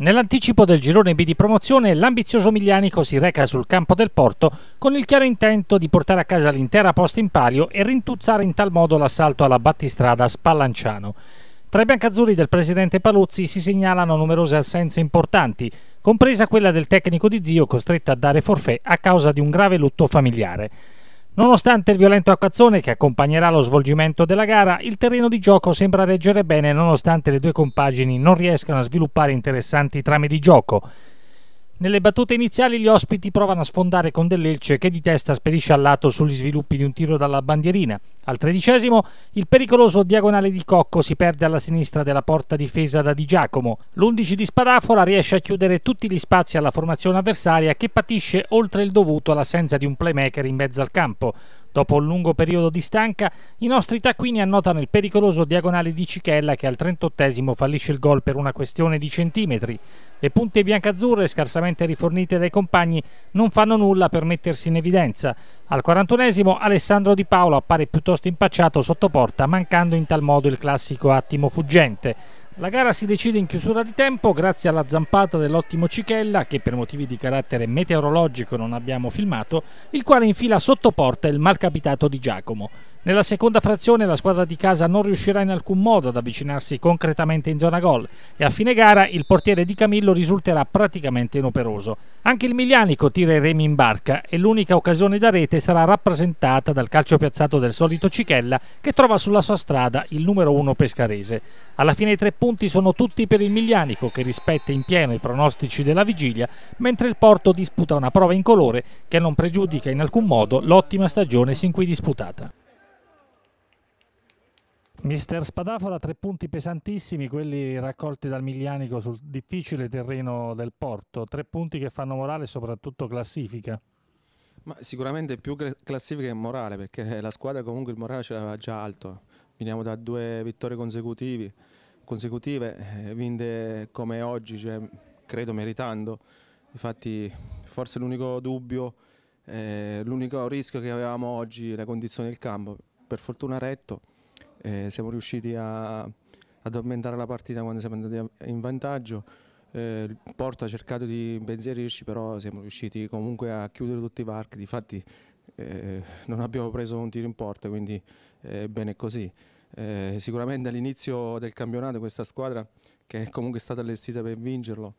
Nell'anticipo del girone B di promozione, l'ambizioso Miglianico si reca sul campo del Porto con il chiaro intento di portare a casa l'intera posta in palio e rintuzzare in tal modo l'assalto alla battistrada Spallanciano. Tra i biancazzurri del presidente Paluzzi si segnalano numerose assenze importanti, compresa quella del tecnico di zio costretto a dare forfè a causa di un grave lutto familiare. Nonostante il violento acquazzone che accompagnerà lo svolgimento della gara, il terreno di gioco sembra reggere bene nonostante le due compagini non riescano a sviluppare interessanti trame di gioco. Nelle battute iniziali gli ospiti provano a sfondare con dell'Elce che di testa spedisce al lato sugli sviluppi di un tiro dalla bandierina. Al tredicesimo il pericoloso diagonale di Cocco si perde alla sinistra della porta difesa da Di Giacomo. L'11 di Spadafora riesce a chiudere tutti gli spazi alla formazione avversaria che patisce oltre il dovuto l'assenza di un playmaker in mezzo al campo. Dopo un lungo periodo di stanca, i nostri taccuini annotano il pericoloso diagonale di Cichella che al 38 fallisce il gol per una questione di centimetri. Le punte biancazzurre, scarsamente rifornite dai compagni, non fanno nulla per mettersi in evidenza. Al 41 Alessandro Di Paolo appare piuttosto impacciato sotto porta, mancando in tal modo il classico attimo fuggente. La gara si decide in chiusura di tempo grazie alla zampata dell'ottimo Cichella che per motivi di carattere meteorologico non abbiamo filmato, il quale infila sotto porta il malcapitato di Giacomo. Nella seconda frazione la squadra di casa non riuscirà in alcun modo ad avvicinarsi concretamente in zona gol e a fine gara il portiere di Camillo risulterà praticamente inoperoso. Anche il Miglianico tira i remi in barca e l'unica occasione da rete sarà rappresentata dal calcio piazzato del solito Cichella che trova sulla sua strada il numero uno pescarese. Alla fine i tre punti sono tutti per il Miglianico che rispetta in pieno i pronostici della vigilia mentre il Porto disputa una prova in colore che non pregiudica in alcun modo l'ottima stagione sin qui disputata. Mister Spadafora, tre punti pesantissimi, quelli raccolti dal Miglianico sul difficile terreno del Porto, tre punti che fanno morale e soprattutto classifica. Ma sicuramente più classifica che morale, perché la squadra comunque il morale ce l'aveva già alto, veniamo da due vittorie consecutive, consecutive eh, vinte come oggi, cioè, credo meritando, infatti forse l'unico dubbio, eh, l'unico rischio che avevamo oggi è la condizione del campo, per fortuna retto eh, siamo riusciti a, ad aumentare la partita quando siamo andati in vantaggio. Eh, il Porto ha cercato di impensierirci, però siamo riusciti comunque a chiudere tutti i varchi. Difatti eh, non abbiamo preso un tiro in porta, quindi eh, è bene così. Eh, sicuramente all'inizio del campionato questa squadra, che è comunque stata allestita per vincerlo,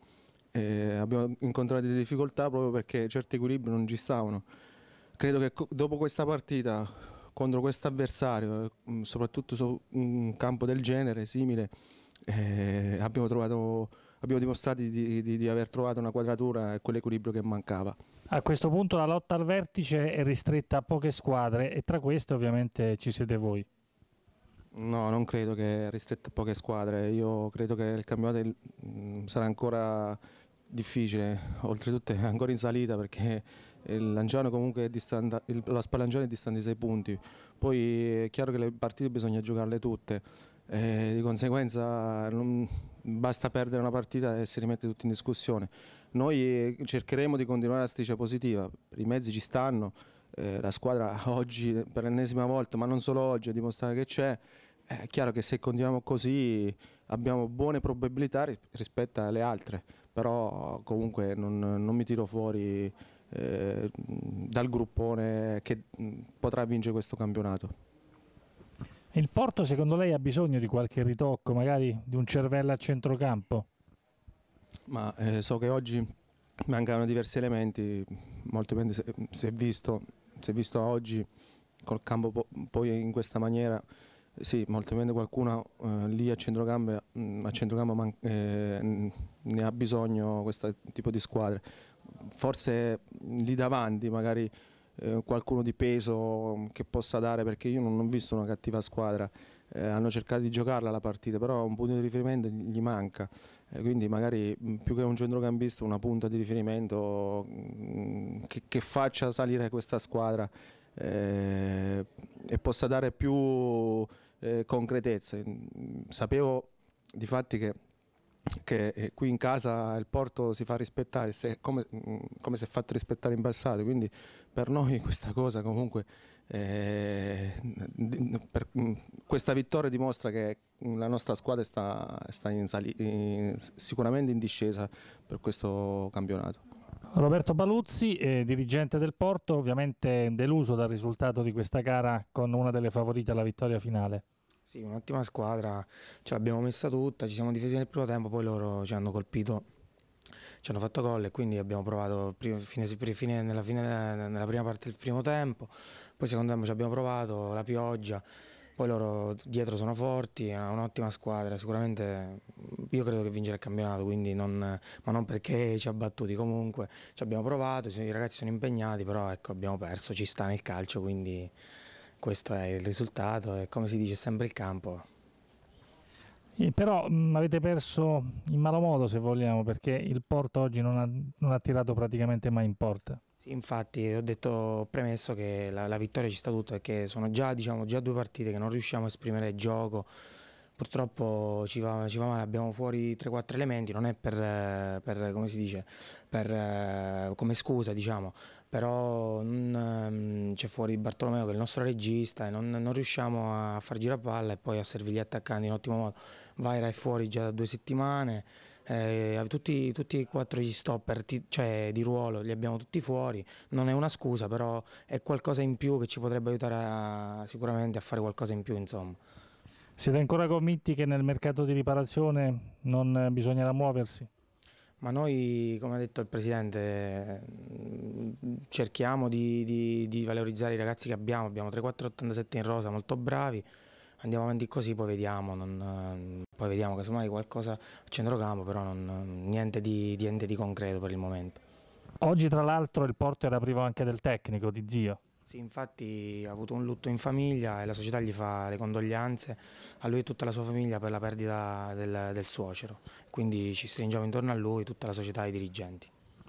eh, abbiamo incontrato delle difficoltà proprio perché certi equilibri non ci stavano. Credo che dopo questa partita contro questo avversario, eh, mm, soprattutto su un campo del genere, simile, eh, abbiamo, trovato, abbiamo, dimostrato di, di, di, aver trovato una quadratura e quell'equilibrio che mancava. A questo punto la lotta al vertice è ristretta a poche squadre e tra queste ovviamente ci siete voi. No, non credo che ristretta a poche squadre, io credo che il campionato mm, sarà ancora difficile, oltretutto è ancora in salita perché L'Angiano comunque è distanta, il, la Spallangiano è distante di 6 punti, poi è chiaro che le partite bisogna giocarle tutte, eh, di conseguenza non, basta perdere una partita e si rimette tutto in discussione. Noi eh, cercheremo di continuare la striscia positiva, i mezzi ci stanno, eh, la squadra oggi per l'ennesima volta, ma non solo oggi, a dimostrare che c'è, è chiaro che se continuiamo così abbiamo buone probabilità rispetto alle altre, però comunque non, non mi tiro fuori eh, dal gruppone che potrà vincere questo campionato. Il Porto secondo lei ha bisogno di qualche ritocco, magari di un cervello a centrocampo? Ma eh, so che oggi mancano diversi elementi, molto bene se, se, visto, se visto oggi col campo po poi in questa maniera, sì, molto bene qualcuno eh, lì a centrocampo, a centrocampo eh, ne ha bisogno questo tipo di squadre forse lì davanti magari eh, qualcuno di peso che possa dare perché io non ho visto una cattiva squadra eh, hanno cercato di giocarla la partita però un punto di riferimento gli manca eh, quindi magari mm, più che un centrocampista una punta di riferimento mh, mm, che, che, faccia salire questa squadra eh, e possa dare più eh, concretezza sapevo di fatti che che eh, qui in casa il porto si fa rispettare se, come, mm, come, si è fatto rispettare in passato, quindi per noi questa cosa comunque, eh, per, mm, questa vittoria dimostra che mm, la nostra squadra sta, sta in in, sicuramente in discesa per questo campionato. Roberto Baluzzi, eh, dirigente del Porto, ovviamente deluso dal risultato di questa gara con una delle favorite alla vittoria finale. Sì, un'ottima squadra, ce l'abbiamo messa tutta, ci siamo difesi nel primo tempo, poi loro ci hanno colpito, ci hanno fatto gol e quindi abbiamo provato prima, fine, fine, nella, fine, nella prima parte del primo tempo, poi secondo tempo ci abbiamo provato, la pioggia, poi loro dietro sono forti, è un'ottima squadra, sicuramente io credo che vincerà il campionato, non, ma non perché ci ha battuti, comunque ci abbiamo provato, i ragazzi sono impegnati, però ecco, abbiamo perso, ci sta nel calcio, quindi questo è il risultato e come si dice sempre il campo. E eh, però mh, mm, avete perso in malo modo se vogliamo perché il Porto oggi non ha, non ha tirato praticamente mai in porta. Sì, infatti ho detto premesso che la, la vittoria ci sta tutto perché sono già, diciamo, già, due partite che non riusciamo a esprimere gioco, purtroppo ci va, ci va male, abbiamo fuori 3-4 elementi, non è per, eh, per, come, dice, per, eh, come scusa diciamo, però um, c'è fuori Bartolomeo che è il nostro regista e non, non riusciamo a far girare palla e poi a servire gli attaccanti in ottimo modo. Vaira è fuori già da due settimane, eh, tutti, tutti, e quattro gli stopper ti, cioè, di ruolo li abbiamo tutti fuori, non è una scusa però è qualcosa in più che ci potrebbe aiutare a, sicuramente a fare qualcosa in più insomma. Siete ancora convinti che nel mercato di riparazione non bisognerà muoversi? Ma noi, come ha detto il Presidente, mm, cerchiamo di, di, di valorizzare i ragazzi che abbiamo, abbiamo 3-4-87 in rosa, molto bravi, andiamo avanti così, poi vediamo, non, eh, poi vediamo casomai qualcosa a centrocampo, però non, niente, di, niente di concreto per il momento. Oggi tra l'altro il porto era privo anche del tecnico, di zio. Sì, infatti ha avuto un lutto in famiglia e la società gli fa le condoglianze a lui e tutta la sua famiglia per la perdita del, del suocero, quindi ci stringiamo intorno a lui, tutta la società e i dirigenti.